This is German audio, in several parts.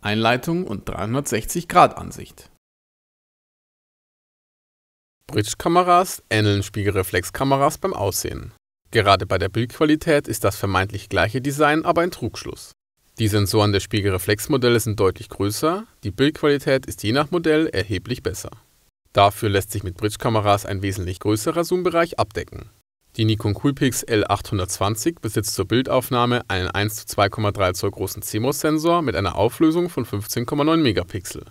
Einleitung und 360-Grad-Ansicht. Bridge-Kameras ähneln Spiegelreflexkameras beim Aussehen. Gerade bei der Bildqualität ist das vermeintlich gleiche Design aber ein Trugschluss. Die Sensoren der Spiegelreflexmodelle sind deutlich größer, die Bildqualität ist je nach Modell erheblich besser. Dafür lässt sich mit Bridge-Kameras ein wesentlich größerer Zoombereich abdecken die Nikon Coolpix L820 besitzt zur Bildaufnahme einen 1 zu 2,3 Zoll großen CMOS-Sensor mit einer Auflösung von 15,9 Megapixel.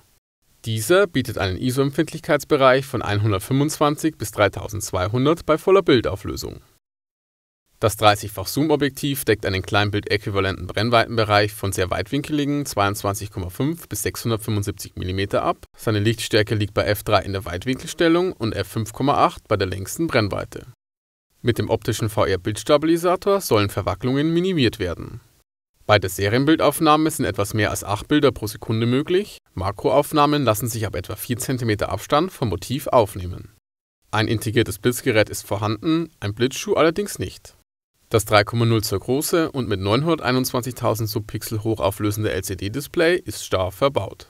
Dieser bietet einen ISO-Empfindlichkeitsbereich von 125 bis 3200 bei voller Bildauflösung. Das 30-fach Zoom-Objektiv deckt einen kleinbildäquivalenten Brennweitenbereich von sehr weitwinkeligen 22,5 bis 675 mm ab. Seine Lichtstärke liegt bei f3 in der Weitwinkelstellung und f5,8 bei der längsten Brennweite. Mit dem optischen VR-Bildstabilisator sollen Verwacklungen minimiert werden. Bei der Serienbildaufnahme sind etwas mehr als 8 Bilder pro Sekunde möglich, Makroaufnahmen lassen sich ab etwa 4 cm Abstand vom Motiv aufnehmen. Ein integriertes Blitzgerät ist vorhanden, ein Blitzschuh allerdings nicht. Das 3,0 Zoll große und mit 921.000 Subpixel hochauflösende LCD-Display ist starr verbaut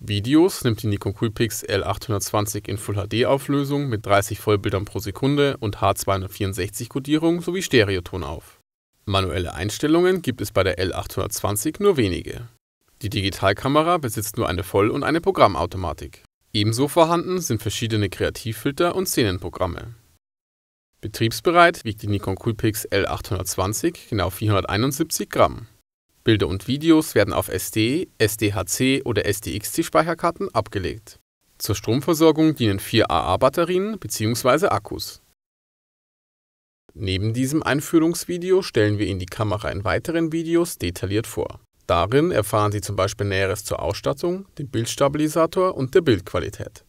Videos nimmt die Nikon Coolpix L820 in Full HD Auflösung mit 30 Vollbildern pro Sekunde und H264 Kodierung sowie Stereoton auf. Manuelle Einstellungen gibt es bei der L820 nur wenige. Die Digitalkamera besitzt nur eine Voll- und eine Programmautomatik. Ebenso vorhanden sind verschiedene Kreativfilter und Szenenprogramme. Betriebsbereit wiegt die Nikon Coolpix L820 genau 471 Gramm. Bilder und Videos werden auf SD, SDHC oder SDXC-Speicherkarten abgelegt. Zur Stromversorgung dienen vier AA-Batterien bzw. Akkus. Neben diesem Einführungsvideo stellen wir Ihnen die Kamera in weiteren Videos detailliert vor. Darin erfahren Sie zum Beispiel Näheres zur Ausstattung, dem Bildstabilisator und der Bildqualität.